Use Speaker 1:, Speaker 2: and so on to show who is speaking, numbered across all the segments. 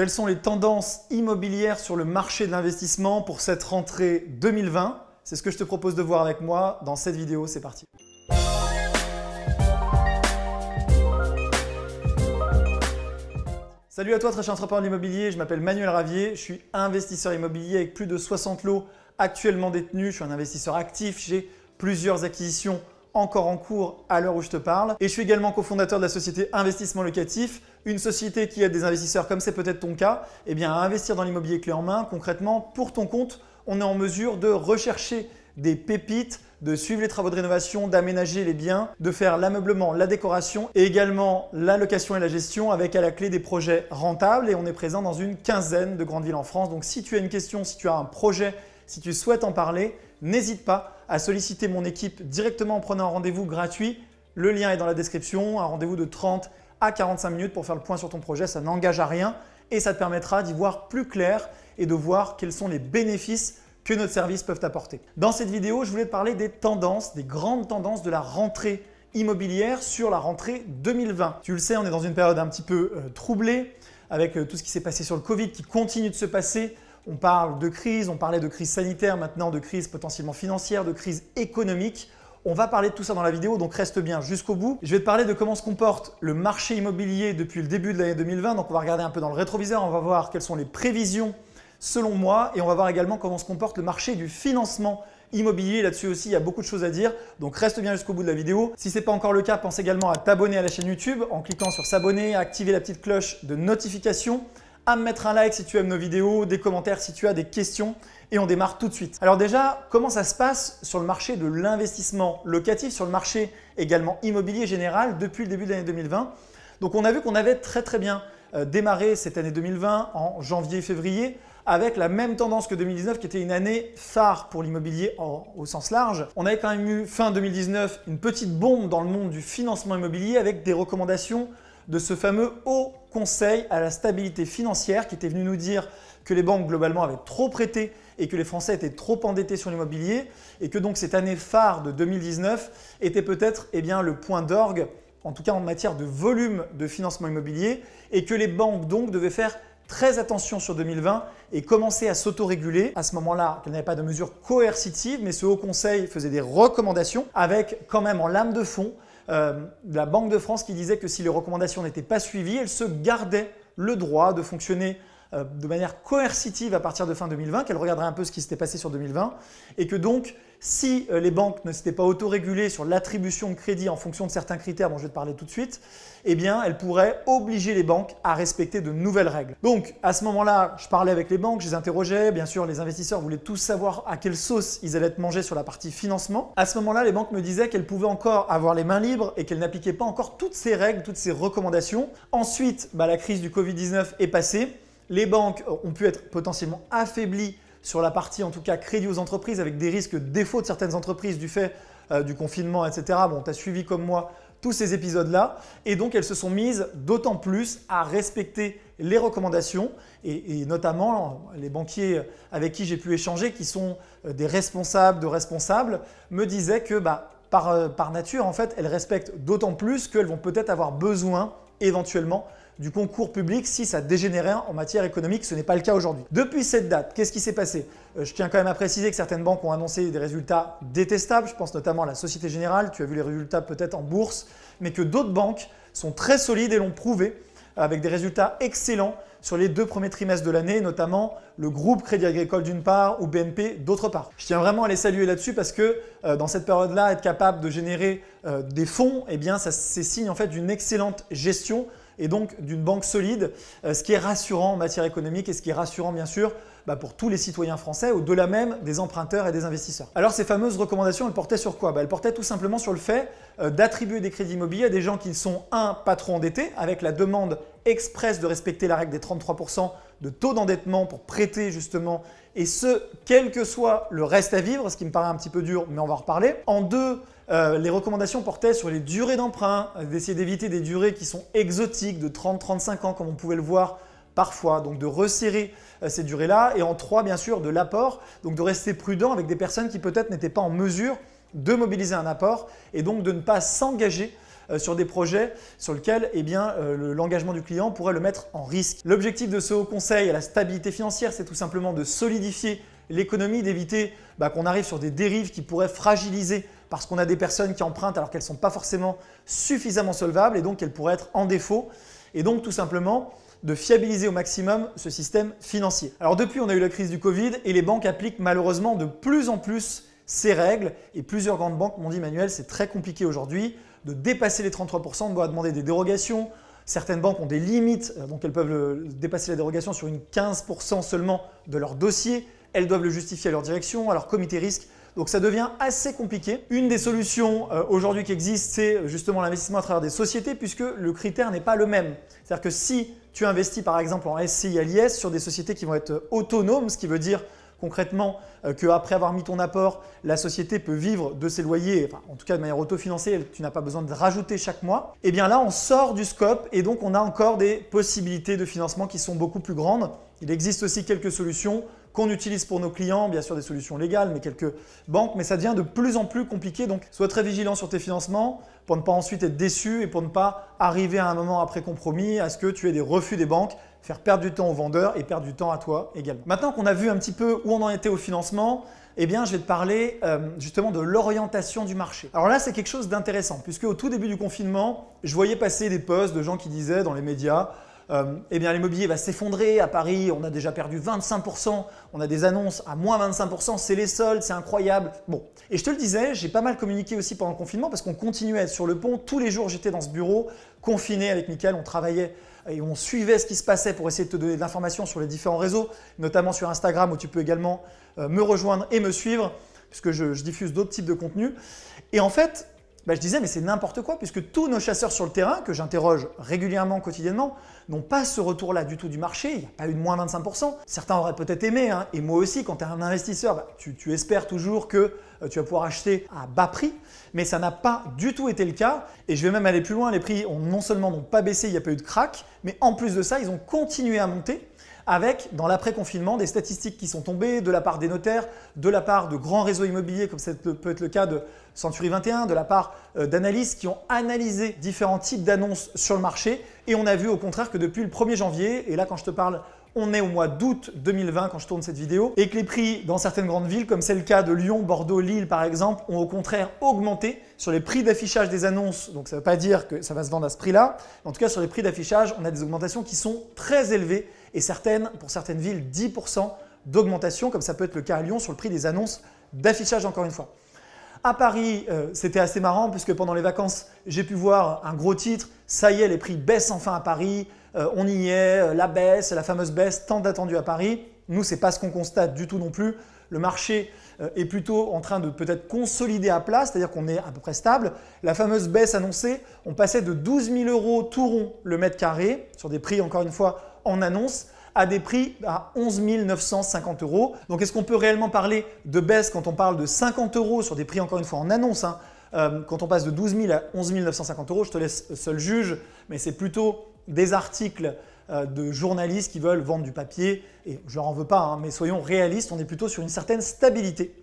Speaker 1: Quelles sont les tendances immobilières sur le marché de l'investissement pour cette rentrée 2020 C'est ce que je te propose de voir avec moi dans cette vidéo. C'est parti. Salut à toi très cher entrepreneur de l'immobilier, je m'appelle Manuel Ravier, je suis investisseur immobilier avec plus de 60 lots actuellement détenus, je suis un investisseur actif, j'ai plusieurs acquisitions encore en cours à l'heure où je te parle et je suis également cofondateur de la société Investissement Locatif une société qui aide des investisseurs, comme c'est peut-être ton cas, eh bien, à investir dans l'immobilier clé en main, concrètement, pour ton compte, on est en mesure de rechercher des pépites, de suivre les travaux de rénovation, d'aménager les biens, de faire l'ameublement, la décoration et également la location et la gestion avec à la clé des projets rentables. Et on est présent dans une quinzaine de grandes villes en France. Donc si tu as une question, si tu as un projet, si tu souhaites en parler, n'hésite pas à solliciter mon équipe directement en prenant un rendez-vous gratuit. Le lien est dans la description, un rendez-vous de 30 à 45 minutes pour faire le point sur ton projet. Ça n'engage à rien et ça te permettra d'y voir plus clair et de voir quels sont les bénéfices que notre service peuvent apporter. Dans cette vidéo, je voulais te parler des tendances, des grandes tendances de la rentrée immobilière sur la rentrée 2020. Tu le sais, on est dans une période un petit peu euh, troublée avec euh, tout ce qui s'est passé sur le Covid qui continue de se passer. On parle de crise, on parlait de crise sanitaire, maintenant de crise potentiellement financière, de crise économique. On va parler de tout ça dans la vidéo, donc reste bien jusqu'au bout. Je vais te parler de comment se comporte le marché immobilier depuis le début de l'année 2020. Donc on va regarder un peu dans le rétroviseur, on va voir quelles sont les prévisions selon moi, et on va voir également comment se comporte le marché du financement immobilier. Là-dessus aussi, il y a beaucoup de choses à dire. Donc reste bien jusqu'au bout de la vidéo. Si ce n'est pas encore le cas, pense également à t'abonner à la chaîne YouTube en cliquant sur s'abonner, à activer la petite cloche de notification mettre un like si tu aimes nos vidéos, des commentaires si tu as des questions et on démarre tout de suite. Alors déjà, comment ça se passe sur le marché de l'investissement locatif, sur le marché également immobilier général depuis le début de l'année 2020 Donc on a vu qu'on avait très très bien euh, démarré cette année 2020 en janvier-février avec la même tendance que 2019 qui était une année phare pour l'immobilier au sens large. On avait quand même eu fin 2019 une petite bombe dans le monde du financement immobilier avec des recommandations de ce fameux Haut Conseil à la stabilité financière qui était venu nous dire que les banques globalement avaient trop prêté et que les Français étaient trop endettés sur l'immobilier et que donc cette année phare de 2019 était peut-être eh bien, le point d'orgue, en tout cas en matière de volume de financement immobilier et que les banques donc devaient faire très attention sur 2020 et commencer à s'autoréguler. À ce moment-là, n'y avait pas de mesures coercitives, mais ce Haut Conseil faisait des recommandations avec quand même en lame de fond euh, la Banque de France qui disait que si les recommandations n'étaient pas suivies, elle se gardait le droit de fonctionner euh, de manière coercitive à partir de fin 2020, qu'elle regarderait un peu ce qui s'était passé sur 2020, et que donc, si euh, les banques ne s'étaient pas autorégulées sur l'attribution de crédit en fonction de certains critères dont je vais te parler tout de suite, eh bien, elles pourraient obliger les banques à respecter de nouvelles règles. Donc, à ce moment-là, je parlais avec les banques, je les interrogeais, bien sûr, les investisseurs voulaient tous savoir à quelle sauce ils allaient être mangés sur la partie financement. À ce moment-là, les banques me disaient qu'elles pouvaient encore avoir les mains libres et qu'elles n'appliquaient pas encore toutes ces règles, toutes ces recommandations. Ensuite, bah, la crise du Covid-19 est passée les banques ont pu être potentiellement affaiblies sur la partie en tout cas crédit aux entreprises avec des risques de défaut de certaines entreprises du fait euh, du confinement, etc. Bon, tu as suivi comme moi tous ces épisodes-là. Et donc, elles se sont mises d'autant plus à respecter les recommandations et, notamment les banquiers avec qui j'ai pu échanger, qui sont euh, des responsables de responsables, me disaient que bah, par, euh, par nature, en fait, elles respectent d'autant plus qu'elles vont peut-être avoir besoin éventuellement du concours public si ça dégénérait en matière économique. Ce n'est pas le cas aujourd'hui. Depuis cette date, qu'est-ce qui s'est passé euh, Je tiens quand même à préciser que certaines banques ont annoncé des résultats détestables. Je pense notamment à la Société Générale. Tu as vu les résultats peut-être en bourse, mais que d'autres banques sont très solides et l'ont prouvé avec des résultats excellents sur les deux premiers trimestres de l'année, notamment le groupe Crédit Agricole d'une part ou BNP d'autre part. Je tiens vraiment à les saluer là-dessus parce que euh, dans cette période-là, être capable de générer euh, des fonds, eh bien, ça c'est signe en fait d'une excellente gestion et donc d'une banque solide, euh, ce qui est rassurant en matière économique et ce qui est rassurant bien sûr bah, pour tous les citoyens français, au-delà même des emprunteurs et des investisseurs. Alors ces fameuses recommandations, elles portaient sur quoi bah, Elles portaient tout simplement sur le fait euh, d'attribuer des crédits immobiliers à des gens qui sont, un, pas trop endettés, avec la demande express de respecter la règle des 33% de taux d'endettement pour prêter justement, et ce, quel que soit le reste à vivre, ce qui me paraît un petit peu dur, mais on va en reparler. En deux, euh, les recommandations portaient sur les durées d'emprunt, euh, d'essayer d'éviter des durées qui sont exotiques, de 30-35 ans comme on pouvait le voir parfois, donc de resserrer euh, ces durées-là. Et en trois, bien sûr, de l'apport, donc de rester prudent avec des personnes qui peut-être n'étaient pas en mesure de mobiliser un apport et donc de ne pas s'engager sur des projets sur lesquels eh l'engagement du client pourrait le mettre en risque. L'objectif de ce haut conseil à la stabilité financière, c'est tout simplement de solidifier l'économie, d'éviter bah, qu'on arrive sur des dérives qui pourraient fragiliser parce qu'on a des personnes qui empruntent alors qu'elles ne sont pas forcément suffisamment solvables et donc qu'elles pourraient être en défaut. Et donc tout simplement de fiabiliser au maximum ce système financier. Alors depuis, on a eu la crise du Covid et les banques appliquent malheureusement de plus en plus ces règles et plusieurs grandes banques m'ont dit Manuel, c'est très compliqué aujourd'hui de dépasser les 33%, de doit demander des dérogations. Certaines banques ont des limites, euh, donc elles peuvent dépasser la dérogation sur une 15% seulement de leur dossier. Elles doivent le justifier à leur direction, à leur comité risque, donc ça devient assez compliqué. Une des solutions euh, aujourd'hui qui existe, c'est justement l'investissement à travers des sociétés puisque le critère n'est pas le même. C'est-à-dire que si tu investis par exemple en SCI à LIS sur des sociétés qui vont être euh, autonomes, ce qui veut dire concrètement euh, qu'après avoir mis ton apport, la société peut vivre de ses loyers, en tout cas de manière autofinancée, tu n'as pas besoin de rajouter chaque mois, et eh bien là on sort du scope et donc on a encore des possibilités de financement qui sont beaucoup plus grandes. Il existe aussi quelques solutions qu'on utilise pour nos clients, bien sûr des solutions légales, mais quelques banques, mais ça devient de plus en plus compliqué. Donc sois très vigilant sur tes financements pour ne pas ensuite être déçu et pour ne pas arriver à un moment après compromis à ce que tu aies des refus des banques, faire perdre du temps aux vendeurs et perdre du temps à toi également. Maintenant qu'on a vu un petit peu où on en était au financement, eh bien, je vais te parler euh, justement de l'orientation du marché. Alors là, c'est quelque chose d'intéressant, puisque au tout début du confinement, je voyais passer des posts de gens qui disaient dans les médias euh, eh bien l'immobilier va s'effondrer. À Paris, on a déjà perdu 25%, on a des annonces à moins 25%, c'est les soldes, c'est incroyable. Bon, et je te le disais, j'ai pas mal communiqué aussi pendant le confinement parce qu'on continuait à être sur le pont. Tous les jours, j'étais dans ce bureau, confiné avec Mickaël, on travaillait et on suivait ce qui se passait pour essayer de te donner de l'information sur les différents réseaux, notamment sur Instagram où tu peux également euh, me rejoindre et me suivre puisque je, je diffuse d'autres types de contenus. Et en fait, bah, je disais, mais c'est n'importe quoi, puisque tous nos chasseurs sur le terrain, que j'interroge régulièrement, quotidiennement, n'ont pas ce retour-là du tout du marché, il n'y a pas eu de moins 25%. Certains auraient peut-être aimé, hein. et moi aussi, quand tu es un investisseur, bah, tu, espères toujours que euh, tu vas pouvoir acheter à bas prix, mais ça n'a pas du tout été le cas, et je vais même aller plus loin, les prix ont non seulement n'ont pas baissé, il n'y a pas eu de crack, mais en plus de ça, ils ont continué à monter, avec, dans l'après-confinement, des statistiques qui sont tombées de la part des notaires, de la part de grands réseaux immobiliers, comme ça peut être le cas de Century 21, de la part euh, d'analystes qui ont analysé différents types d'annonces sur le marché. Et on a vu au contraire que depuis le 1er janvier, et là quand je te parle on est au mois d'août 2020 quand je tourne cette vidéo, et que les prix dans certaines grandes villes, comme c'est le cas de Lyon, Bordeaux, Lille par exemple, ont au contraire augmenté sur les prix d'affichage des annonces. Donc ça ne veut pas dire que ça va se vendre à ce prix-là. En tout cas, sur les prix d'affichage, on a des augmentations qui sont très élevées et certaines, pour certaines villes, 10% d'augmentation, comme ça peut être le cas à Lyon sur le prix des annonces d'affichage encore une fois. À Paris, euh, c'était assez marrant puisque pendant les vacances, j'ai pu voir un gros titre. Ça y est, les prix baissent enfin à Paris. Euh, on y est, euh, la baisse, la fameuse baisse, tant attendue à Paris. Nous, n'est pas ce qu'on constate du tout non plus. Le marché est plutôt en train de peut-être consolider à plat, c'est-à-dire qu'on est à peu près stable. La fameuse baisse annoncée, on passait de 12 000 euros tout rond le mètre carré, sur des prix encore une fois annonce à des prix à 11 950 euros. Donc est-ce qu'on peut réellement parler de baisse quand on parle de 50 euros sur des prix encore une fois en annonce hein? euh, Quand on passe de 12 000 à 11 950 euros, je te laisse seul juge, mais c'est plutôt des articles euh, de journalistes qui veulent vendre du papier, et je leur en veux pas, hein, mais soyons réalistes, on est plutôt sur une certaine stabilité,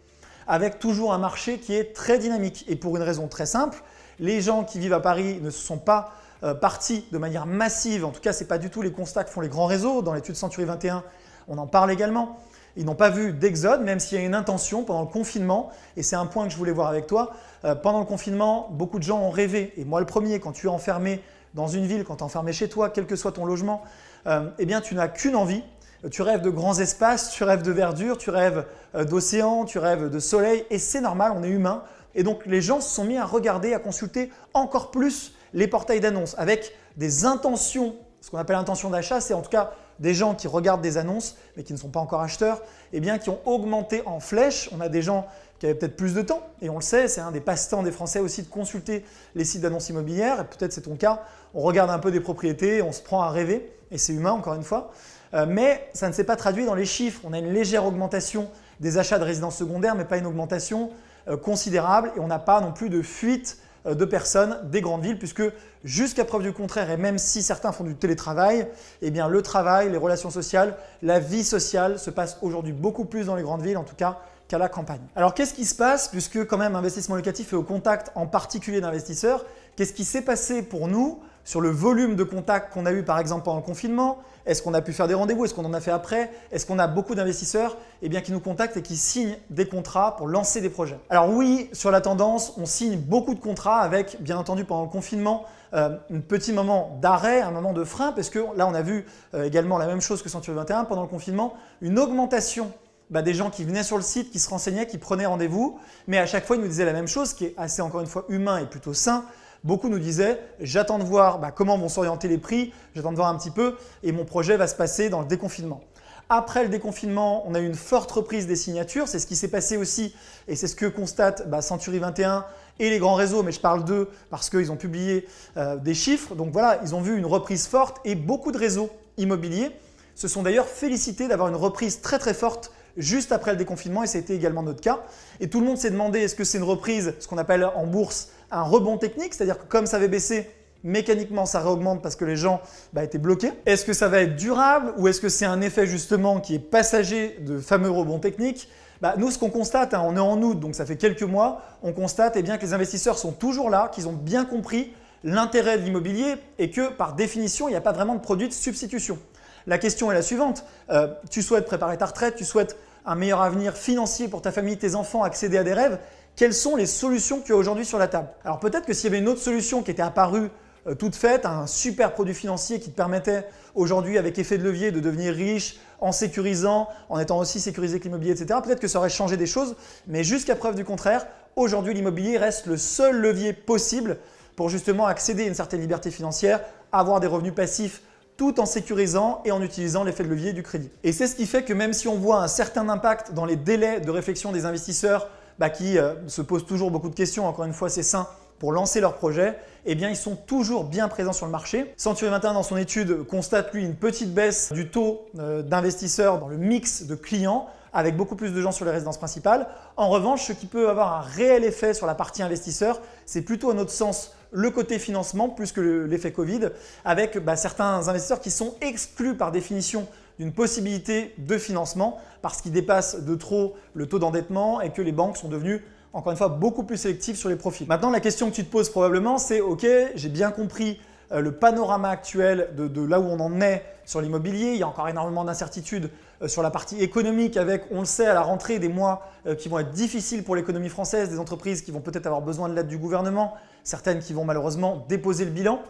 Speaker 1: avec toujours un marché qui est très dynamique, et pour une raison très simple, les gens qui vivent à Paris ne se sont pas euh, parti de manière massive, en tout cas ce n'est pas du tout les constats que font les grands réseaux, dans l'étude Century 21 on en parle également, ils n'ont pas vu d'exode, même s'il y a une intention pendant le confinement, et c'est un point que je voulais voir avec toi, euh, pendant le confinement, beaucoup de gens ont rêvé, et moi le premier, quand tu es enfermé dans une ville, quand tu es enfermé chez toi, quel que soit ton logement, euh, eh bien tu n'as qu'une envie, tu rêves de grands espaces, tu rêves de verdure, tu rêves d'océan, tu rêves de soleil, et c'est normal, on est humain, et donc les gens se sont mis à regarder, à consulter encore plus les portails d'annonces avec des intentions, ce qu'on appelle intention d'achat, c'est en tout cas des gens qui regardent des annonces mais qui ne sont pas encore acheteurs, et eh bien qui ont augmenté en flèche. On a des gens qui avaient peut-être plus de temps, et on le sait, c'est un des passe-temps des Français aussi de consulter les sites d'annonces immobilières, et peut-être c'est ton cas, on regarde un peu des propriétés, on se prend à rêver, et c'est humain encore une fois, euh, mais ça ne s'est pas traduit dans les chiffres. On a une légère augmentation des achats de résidences secondaires, mais pas une augmentation euh, considérable, et on n'a pas non plus de fuite euh, de personnes des grandes villes, puisque jusqu'à preuve du contraire, et même si certains font du télétravail, eh bien le travail, les relations sociales, la vie sociale se passe aujourd'hui beaucoup plus dans les grandes villes, en tout cas qu'à la campagne. Alors qu'est-ce qui se passe, puisque quand même investissement locatif est au contact en particulier d'investisseurs, qu'est-ce qui s'est passé pour nous sur le volume de contacts qu'on a eu par exemple pendant le confinement, est-ce qu'on a pu faire des rendez-vous Est-ce qu'on en a fait après Est-ce qu'on a beaucoup d'investisseurs eh bien, qui nous contactent et qui signent des contrats pour lancer des projets Alors oui, sur la tendance, on signe beaucoup de contrats avec, bien entendu, pendant le confinement, euh, un petit moment d'arrêt, un moment de frein, parce que là, on a vu euh, également la même chose que Century 21 pendant le confinement, une augmentation bah, des gens qui venaient sur le site, qui se renseignaient, qui prenaient rendez-vous, mais à chaque fois, ils nous disaient la même chose, qui est assez, encore une fois, humain et plutôt sain, Beaucoup nous disaient, j'attends de voir bah, comment vont s'orienter les prix, j'attends de voir un petit peu, et mon projet va se passer dans le déconfinement. Après le déconfinement, on a eu une forte reprise des signatures. C'est ce qui s'est passé aussi et c'est ce que constate bah, Century 21 et les grands réseaux, mais je parle d'eux parce qu'ils ont publié euh, des chiffres. Donc voilà, ils ont vu une reprise forte et beaucoup de réseaux immobiliers se sont d'ailleurs félicités d'avoir une reprise très très forte juste après le déconfinement et c'était également notre cas. Et tout le monde s'est demandé est-ce que c'est une reprise, ce qu'on appelle en bourse, un rebond technique, c'est-à-dire que comme ça avait baissé, mécaniquement ça réaugmente parce que les gens bah, étaient bloqués. Est-ce que ça va être durable ou est-ce que c'est un effet justement qui est passager de fameux rebond technique bah, nous, ce qu'on constate, hein, on est en août, donc ça fait quelques mois, on constate eh bien, que les investisseurs sont toujours là, qu'ils ont bien compris l'intérêt de l'immobilier et que par définition, il n'y a pas vraiment de produit de substitution. La question est la suivante, euh, tu souhaites préparer ta retraite, tu souhaites un meilleur avenir financier pour ta famille, tes enfants, accéder à des rêves, quelles sont les solutions que tu as aujourd'hui sur la table. Alors peut-être que s'il y avait une autre solution qui était apparue euh, toute faite, un super produit financier qui te permettait aujourd'hui avec effet de levier de devenir riche en sécurisant, en étant aussi sécurisé que l'immobilier, etc. Peut-être que ça aurait changé des choses, mais jusqu'à preuve du contraire, aujourd'hui l'immobilier reste le seul levier possible pour justement accéder à une certaine liberté financière, avoir des revenus passifs tout en sécurisant et en utilisant l'effet de levier du crédit. Et c'est ce qui fait que même si on voit un certain impact dans les délais de réflexion des investisseurs bah, qui euh, se posent toujours beaucoup de questions, encore une fois c'est sain pour lancer leur projet, eh bien ils sont toujours bien présents sur le marché. Century 21 dans son étude constate lui une petite baisse du taux euh, d'investisseurs dans le mix de clients avec beaucoup plus de gens sur les résidences principales. En revanche, ce qui peut avoir un réel effet sur la partie investisseur, c'est plutôt à notre sens le côté financement plus que l'effet Covid, avec bah, certains investisseurs qui sont exclus par définition d'une possibilité de financement parce qu'il dépasse de trop le taux d'endettement et que les banques sont devenues encore une fois beaucoup plus sélectives sur les profits. Maintenant, la question que tu te poses probablement, c'est OK, j'ai bien compris euh, le panorama actuel de, de, là où on en est sur l'immobilier. Il y a encore énormément d'incertitudes euh, sur la partie économique avec, on le sait, à la rentrée des mois euh, qui vont être difficiles pour l'économie française, des entreprises qui vont peut-être avoir besoin de l'aide du gouvernement, certaines qui vont malheureusement déposer le bilan.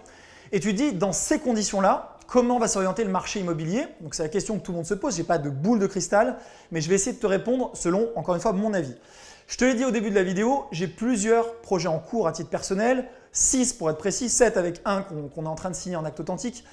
Speaker 1: Et tu dis, dans ces conditions-là, comment va s'orienter le marché immobilier Donc c'est la question que tout le monde se pose, je n'ai pas de boule de cristal, mais je vais essayer de te répondre selon, encore une fois, mon avis. Je te l'ai dit au début de la vidéo, j'ai plusieurs projets en cours à titre personnel, 6 pour être précis, 7 avec un qu'on est en train de signer en acte authentique.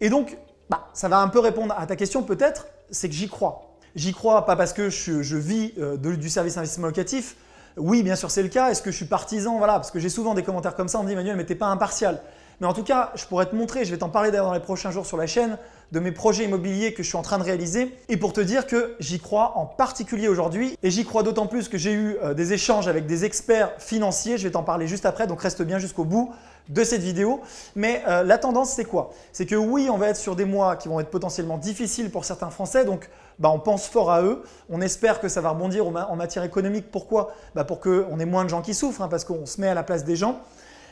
Speaker 1: Et donc, bah, ça va un peu répondre à ta question peut-être, c'est que j'y crois. J'y crois pas parce que je, vis euh, du service investissement locatif, oui, bien sûr, c'est le cas. Est-ce que je suis partisan Voilà, parce que j'ai souvent des commentaires comme ça, on dit Emmanuel, mais t'es pas impartial. Mais en tout cas, je pourrais te montrer, je vais t'en parler d'ailleurs dans les prochains jours sur la chaîne, de mes projets immobiliers que je suis en train de réaliser et pour te dire que j'y crois en particulier aujourd'hui et j'y crois d'autant plus que j'ai eu euh, des échanges avec des experts financiers, je vais t'en parler juste après donc reste bien jusqu'au bout de cette vidéo. Mais euh, la tendance c'est quoi C'est que oui, on va être sur des mois qui vont être potentiellement difficiles pour certains Français donc bah, on pense fort à eux, on espère que ça va rebondir en matière économique. Pourquoi bah, Pour qu'on ait moins de gens qui souffrent hein, parce qu'on se met à la place des gens.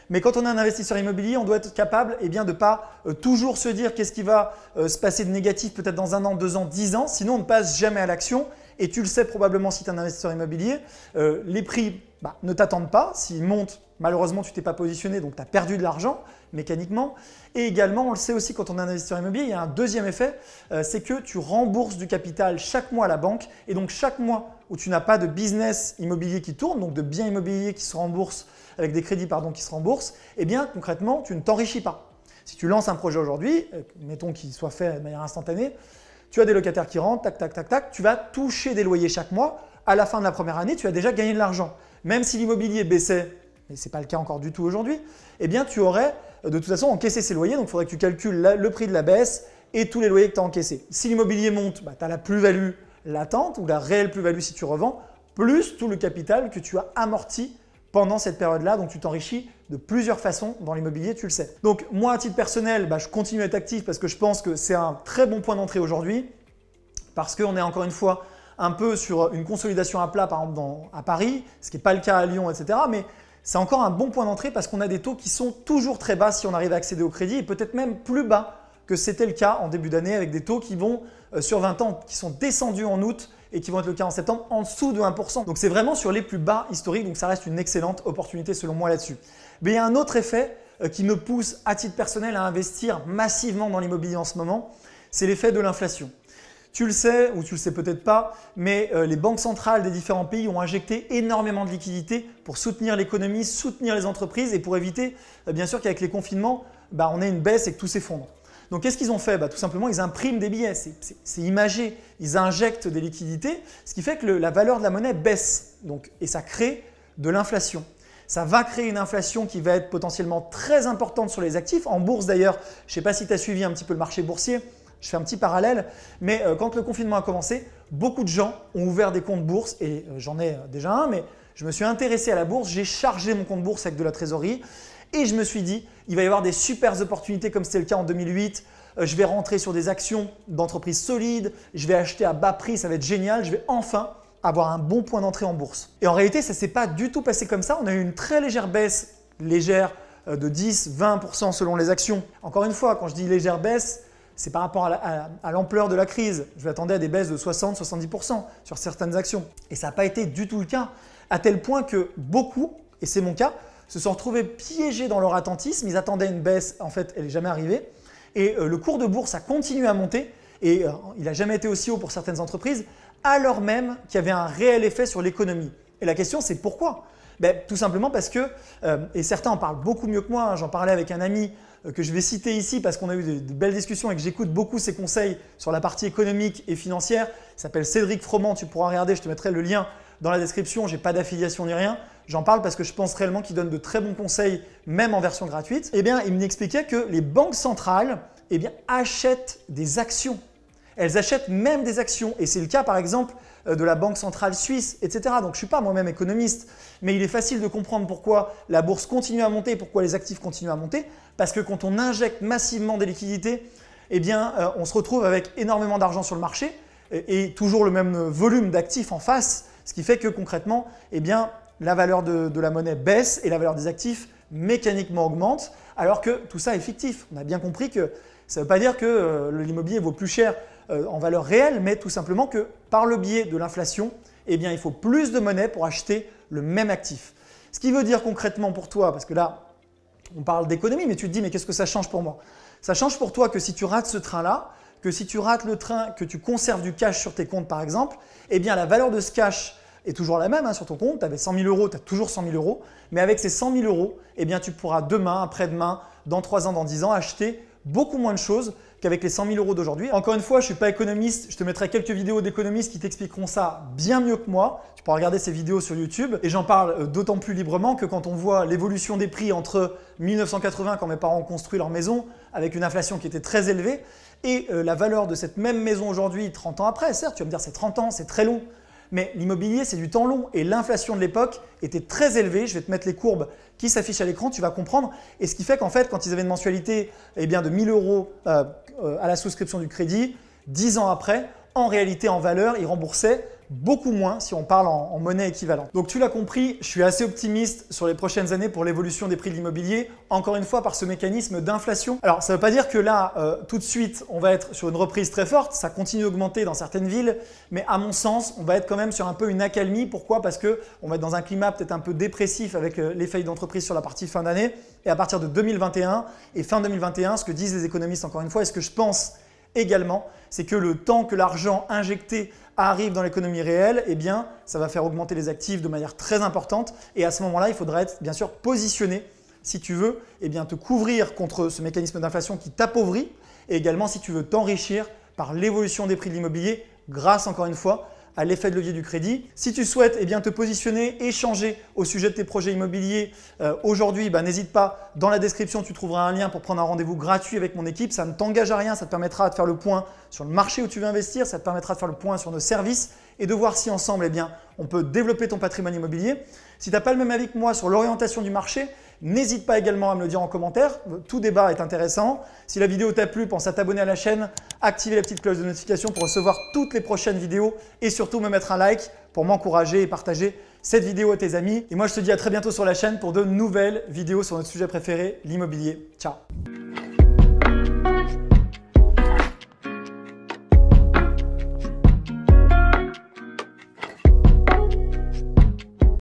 Speaker 1: Mais quand on est un investisseur immobilier, on doit être capable et eh bien, de ne pas euh, toujours se dire qu'est-ce qui va euh, se passer de négatif peut-être dans un an, deux ans, dix ans. Sinon, on ne passe jamais à l'action. Et tu le sais probablement si tu es un investisseur immobilier, euh, les prix bah, ne t'attendent pas. S'ils montent, malheureusement, tu t'es pas positionné, donc tu as perdu de l'argent mécaniquement. Et également, on le sait aussi quand on est un investisseur immobilier, il y a un deuxième effet, c'est que tu rembourses du capital chaque mois à la banque. Et donc chaque mois où tu n'as pas de business immobilier qui tourne, donc de biens immobiliers qui se remboursent avec des crédits pardon, qui se remboursent, eh bien concrètement, tu ne t'enrichis pas. Si tu lances un projet aujourd'hui, euh, mettons qu'il soit fait de manière instantanée, tu as des locataires qui rentrent, tac, tac, tac, tac, tu vas toucher des loyers chaque mois. À la fin de la première année, tu as déjà gagné de l'argent. Même si l'immobilier baissait, mais ce n'est pas le cas encore du tout aujourd'hui, eh bien tu aurais euh, de toute façon encaissé ces loyers, donc il faudrait que tu calcules le prix de la baisse et tous les loyers que tu as encaissés. Si l'immobilier monte, bah, tu as la plus-value latente ou la réelle plus-value si tu revends, plus tout le capital que tu as amorti pendant cette période-là. Donc tu t'enrichis de plusieurs façons dans l'immobilier, tu le sais. Donc moi, à titre personnel, bah, je continue à être actif parce que je pense que c'est un très bon point d'entrée aujourd'hui parce qu'on est encore une fois un peu sur une consolidation à plat, par exemple à Paris, ce qui n'est pas le cas à Lyon, etc. Mais c'est encore un bon point d'entrée parce qu'on a des taux qui sont toujours très bas si on arrive à accéder au crédit et peut-être même plus bas que c'était le cas en début d'année avec des taux qui vont euh, sur 20 ans, qui sont descendus en août et qui vont être le cas en septembre en dessous de 1%. Donc c'est vraiment sur les plus bas historiques, donc ça reste une excellente opportunité selon moi là-dessus. Mais il y a un autre effet euh, qui me pousse à titre personnel à investir massivement dans l'immobilier en ce moment, c'est l'effet de l'inflation. Tu le sais ou tu le sais peut-être pas, mais euh, les banques centrales des différents pays ont injecté énormément de liquidités pour soutenir l'économie, soutenir les entreprises et pour éviter euh, bien sûr qu'avec les confinements, bah, on ait une baisse et que tout s'effondre. Donc qu'est-ce qu'ils ont fait bah, Tout simplement, ils impriment des billets, c'est imagé. Ils injectent des liquidités, ce qui fait que la valeur de la monnaie baisse. Donc, et ça crée de l'inflation. Ça va créer une inflation qui va être potentiellement très importante sur les actifs. En bourse d'ailleurs, je ne sais pas si tu as suivi un petit peu le marché boursier, je fais un petit parallèle, mais euh, quand le confinement a commencé, beaucoup de gens ont ouvert des comptes bourse, et euh, j'en ai euh, déjà un, mais je me suis intéressé à la bourse, j'ai chargé mon compte bourse avec de la trésorerie, et je me suis dit, il va y avoir des super opportunités comme c'était le cas en 2008. Euh, je vais rentrer sur des actions d'entreprises solides, je vais acheter à bas prix, ça va être génial, je vais enfin avoir un bon point d'entrée en bourse. Et en réalité, ça ne s'est pas du tout passé comme ça. On a eu une très légère baisse, légère euh, de 10, 20% selon les actions. Encore une fois, quand je dis légère baisse, c'est par rapport à l'ampleur de la crise. Je m'attendais à des baisses de 60-70% sur certaines actions. Et ça n'a pas été du tout le cas, à tel point que beaucoup, et c'est mon cas, se sont retrouvés piégés dans leur attentisme. Ils attendaient une baisse, en fait, elle n'est jamais arrivée. Et euh, le cours de bourse a continué à monter et euh, il n'a jamais été aussi haut pour certaines entreprises, alors même qu'il y avait un réel effet sur l'économie. Et la question, c'est pourquoi ben, Tout simplement parce que, euh, et certains en parlent beaucoup mieux que moi, hein. j'en parlais avec un ami que je vais citer ici parce qu'on a eu de, belles discussions et que j'écoute beaucoup ses conseils sur la partie économique et financière. Il s'appelle Cédric Froment, tu pourras regarder, je te mettrai le lien dans la description, je n'ai pas d'affiliation ni rien j'en parle parce que je pense réellement qu'il donne de très bons conseils, même en version gratuite, eh bien, il m'expliquait que les banques centrales eh bien, achètent des actions. Elles achètent même des actions. Et c'est le cas, par exemple, euh, de la Banque Centrale Suisse, etc. Donc je ne suis pas moi-même économiste, mais il est facile de comprendre pourquoi la bourse continue à monter, pourquoi les actifs continuent à monter, parce que quand on injecte massivement des liquidités, eh bien, euh, on se retrouve avec énormément d'argent sur le marché et, et, toujours le même volume d'actifs en face, ce qui fait que concrètement, eh bien, la valeur de, la monnaie baisse et la valeur des actifs mécaniquement augmente, alors que tout ça est fictif. On a bien compris que ça ne veut pas dire que euh, l'immobilier vaut plus cher euh, en valeur réelle, mais tout simplement que par le biais de l'inflation, eh bien, il faut plus de monnaie pour acheter le même actif. Ce qui veut dire concrètement pour toi, parce que là, on parle d'économie, mais tu te dis, mais qu'est-ce que ça change pour moi Ça change pour toi que si tu rates ce train-là, que si tu rates le train, que tu conserves du cash sur tes comptes par exemple, eh bien la valeur de ce cash est toujours la même hein, sur ton compte. Tu avais 100 000 euros, tu as toujours 100 000 euros. Mais avec ces 100 000 euros, eh bien, tu pourras demain, après-demain, dans 3 ans, dans 10 ans, acheter beaucoup moins de choses qu'avec les 100 000 euros d'aujourd'hui. Encore une fois, je ne suis pas économiste, je te mettrai quelques vidéos d'économistes qui t'expliqueront ça bien mieux que moi. Tu pourras regarder ces vidéos sur YouTube et j'en parle euh, d'autant plus librement que quand on voit l'évolution des prix entre 1980 quand mes parents ont construit leur maison avec une inflation qui était très élevée et euh, la valeur de cette même maison aujourd'hui 30 ans après, certes tu vas me dire c'est 30 ans, c'est très long, mais l'immobilier, c'est du temps long. Et l'inflation de l'époque était très élevée. Je vais te mettre les courbes qui s'affichent à l'écran, tu vas comprendre. Et ce qui fait qu'en fait, quand ils avaient une mensualité eh bien, de 1000 euros euh, euh, à la souscription du crédit, 10 ans après, en réalité, en valeur, ils remboursaient beaucoup moins si on parle en, monnaie équivalente. Donc tu l'as compris, je suis assez optimiste sur les prochaines années pour l'évolution des prix de l'immobilier, encore une fois par ce mécanisme d'inflation. Alors ça ne veut pas dire que là, euh, tout de suite, on va être sur une reprise très forte, ça continue d'augmenter dans certaines villes, mais à mon sens, on va être quand même sur un peu une accalmie. Pourquoi Parce que on va être dans un climat peut-être un peu dépressif avec euh, les failles d'entreprise sur la partie fin d'année, et à partir de 2021 et fin 2021, ce que disent les économistes encore une fois, est ce que je pense également, c'est que le temps que l'argent injecté arrive dans l'économie réelle, eh bien, ça va faire augmenter les actifs de manière très importante. Et à ce moment-là, il faudra être bien sûr positionné, si tu veux, et eh bien, te couvrir contre ce mécanisme d'inflation qui t'appauvrit, et également si tu veux t'enrichir par l'évolution des prix de l'immobilier grâce encore une fois à l'effet de levier du crédit. Si tu souhaites eh bien, te positionner, échanger au sujet de tes projets immobiliers euh, aujourd'hui, bah, n'hésite pas, dans la description, tu trouveras un lien pour prendre un rendez-vous gratuit avec mon équipe. Ça ne t'engage à rien, ça te permettra de faire le point sur le marché où tu veux investir, ça te permettra de faire le point sur nos services et de voir si ensemble, eh bien, on peut développer ton patrimoine immobilier. Si tu n'as pas le même avis que moi sur l'orientation du marché, N'hésite pas également à me le dire en commentaire. Tout débat est intéressant. Si la vidéo t'a plu, pense à t'abonner à la chaîne, activer la petite cloche de notification pour recevoir toutes les prochaines vidéos et surtout me mettre un like pour m'encourager et partager cette vidéo à tes amis. Et moi, je te dis à très bientôt sur la chaîne pour de nouvelles vidéos sur notre sujet préféré, l'immobilier. Ciao